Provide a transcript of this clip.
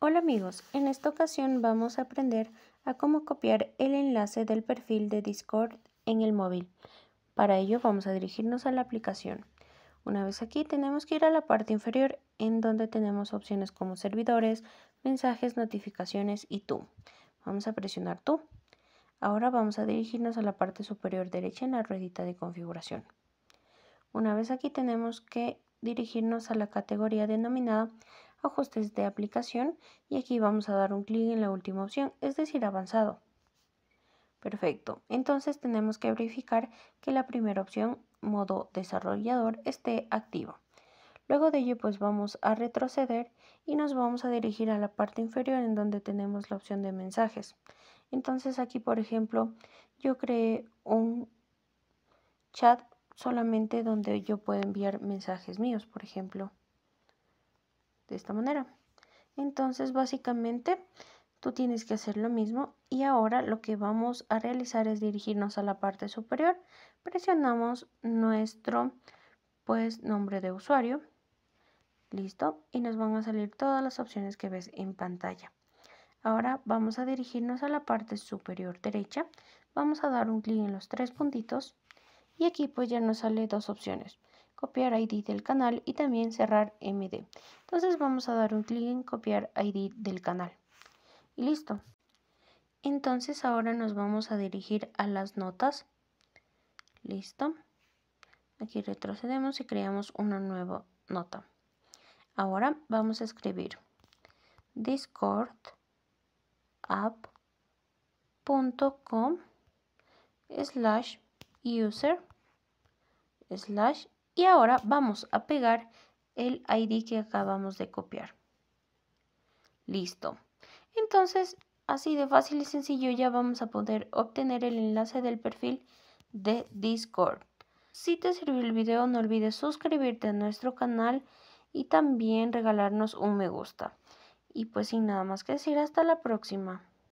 Hola amigos, en esta ocasión vamos a aprender a cómo copiar el enlace del perfil de Discord en el móvil. Para ello vamos a dirigirnos a la aplicación. Una vez aquí tenemos que ir a la parte inferior en donde tenemos opciones como servidores, mensajes, notificaciones y tú. Vamos a presionar tú. Ahora vamos a dirigirnos a la parte superior derecha en la ruedita de configuración. Una vez aquí tenemos que dirigirnos a la categoría denominada ajustes de aplicación y aquí vamos a dar un clic en la última opción, es decir, avanzado. Perfecto, entonces tenemos que verificar que la primera opción, modo desarrollador, esté activa. Luego de ello pues vamos a retroceder y nos vamos a dirigir a la parte inferior en donde tenemos la opción de mensajes. Entonces aquí por ejemplo yo creé un chat solamente donde yo puedo enviar mensajes míos, por ejemplo de esta manera. Entonces, básicamente, tú tienes que hacer lo mismo y ahora lo que vamos a realizar es dirigirnos a la parte superior. Presionamos nuestro pues nombre de usuario. Listo, y nos van a salir todas las opciones que ves en pantalla. Ahora vamos a dirigirnos a la parte superior derecha. Vamos a dar un clic en los tres puntitos y aquí pues ya nos sale dos opciones copiar ID del canal y también cerrar MD. Entonces vamos a dar un clic en copiar ID del canal. Y listo. Entonces ahora nos vamos a dirigir a las notas. Listo. Aquí retrocedemos y creamos una nueva nota. Ahora vamos a escribir discord app.com slash user slash y ahora vamos a pegar el ID que acabamos de copiar. Listo. Entonces, así de fácil y sencillo ya vamos a poder obtener el enlace del perfil de Discord. Si te sirvió el video no olvides suscribirte a nuestro canal y también regalarnos un me gusta. Y pues sin nada más que decir, hasta la próxima.